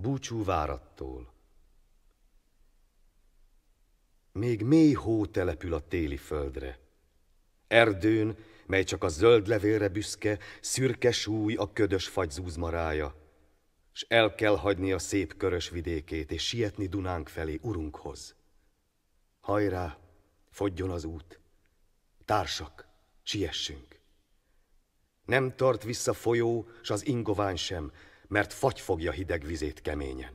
búcsú várattól. Még mély hó települ a téli földre. Erdőn, mely csak a zöld levélre büszke, szürke súly a ködös fagy zúzmarája, s el kell hagyni a szép körös vidékét, és sietni Dunánk felé urunkhoz. Hajrá, fogjon az út! Társak, siessünk! Nem tart vissza folyó, s az ingovány sem, mert fagy fogja hideg vizét keményen.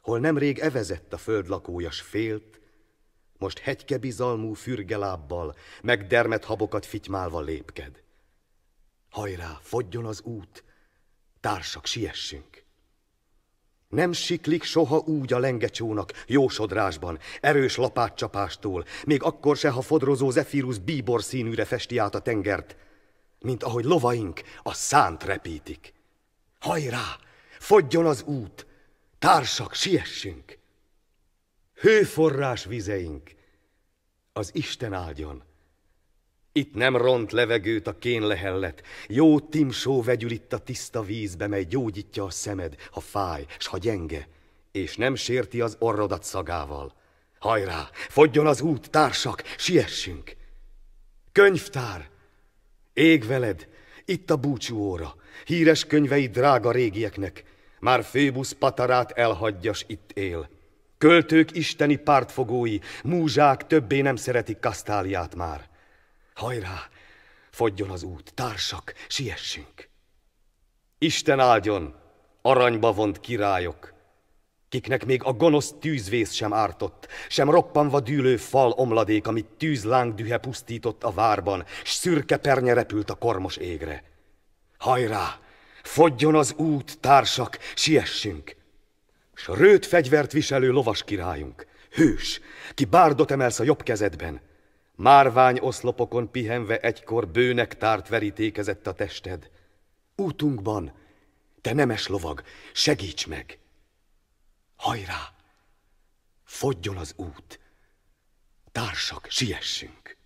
Hol nemrég evezett a föld lakója s félt, most hegyke bizalmú fürgelábbal, megdermet habokat fitymálva lépked. Hajrá, fogjon az út, társak, siessünk! Nem siklik soha úgy a lengecsónak, jósodrásban, erős lapátcsapástól, még akkor se, ha fodrozó zefírus bíbor színűre festi át a tengert, mint ahogy lovaink a szánt repítik. Hajrá! Fogjon az út! Társak, siessünk! Hőforrás vizeink! Az Isten áldjon! Itt nem ront levegőt a lehellet, jó timsó vegyül itt a tiszta vízbe, mely gyógyítja a szemed, ha fáj, s ha gyenge, és nem sérti az orrodat szagával. Hajrá, fogjon az út, társak, siessünk! Könyvtár, ég veled, itt a búcsú óra. Híres könyvei drága régieknek. Már Fébusz patarát elhagyjas itt él. Költők isteni pártfogói, múzsák többé nem szeretik kasztáliát már. Hajrá, fogjon az út, társak, siessünk! Isten áldjon, aranyba vont királyok! kiknek még a gonosz tűzvész sem ártott, sem roppanva dűlő fal omladék, amit tűzláng dühe pusztított a várban, s szürke pernye repült a kormos égre. Hajrá! Fogjon az út, társak, siessünk! S rőt fegyvert viselő lovas királyunk, hős, ki bárdot emelsz a jobb kezedben, márvány oszlopokon pihenve egykor bőnek tárt verítékezett a tested. Útunkban, te nemes lovag, segíts meg! Hajrá! Fogjon az út! Társak, siessünk!